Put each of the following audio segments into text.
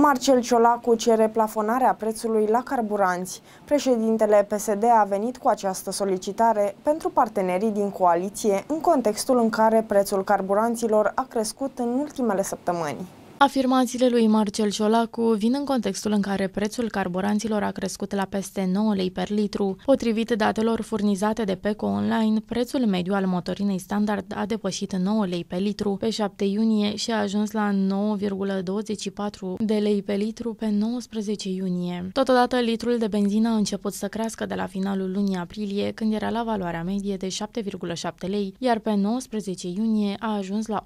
Marcel Ciolacu cere plafonarea prețului la carburanți. Președintele PSD a venit cu această solicitare pentru partenerii din coaliție în contextul în care prețul carburanților a crescut în ultimele săptămâni. Afirmațiile lui Marcel Ciolacu vin în contextul în care prețul carburanților a crescut la peste 9 lei per litru. Potrivit datelor furnizate de PECO Online, prețul mediu al motorinei standard a depășit 9 lei pe litru pe 7 iunie și a ajuns la 9,24 de lei pe litru pe 19 iunie. Totodată, litrul de benzină a început să crească de la finalul lunii aprilie, când era la valoarea medie de 7,7 lei, iar pe 19 iunie a ajuns la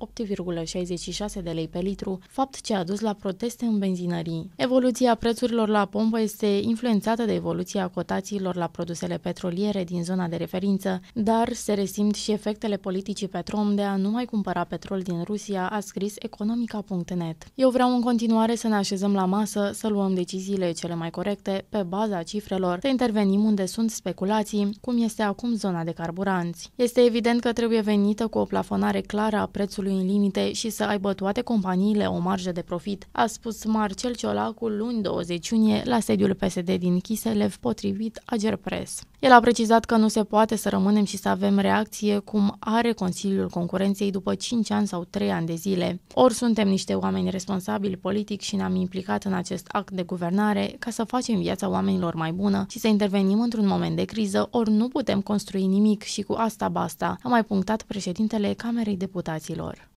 8,66 de lei pe litru, fapt ce a dus la proteste în benzinării. Evoluția prețurilor la pompă este influențată de evoluția cotațiilor la produsele petroliere din zona de referință, dar se resimt și efectele politicii Petrom de a nu mai cumpăra petrol din Rusia, a scris economica.net. Eu vreau în continuare să ne așezăm la masă, să luăm deciziile cele mai corecte pe baza cifrelor, să intervenim unde sunt speculații, cum este acum zona de carburanți. Este evident că trebuie venită cu o plafonare clară a prețului în limite și să aibă toate companiile o mare marjă de profit, a spus Marcel Ciolacu luni 20 iunie la sediul PSD din Chiselev, potrivit Ager Press. El a precizat că nu se poate să rămânem și să avem reacție cum are Consiliul Concurenței după 5 ani sau 3 ani de zile. Ori suntem niște oameni responsabili politic și ne-am implicat în acest act de guvernare ca să facem viața oamenilor mai bună și să intervenim într-un moment de criză, ori nu putem construi nimic și cu asta basta, a mai punctat președintele Camerei Deputaților.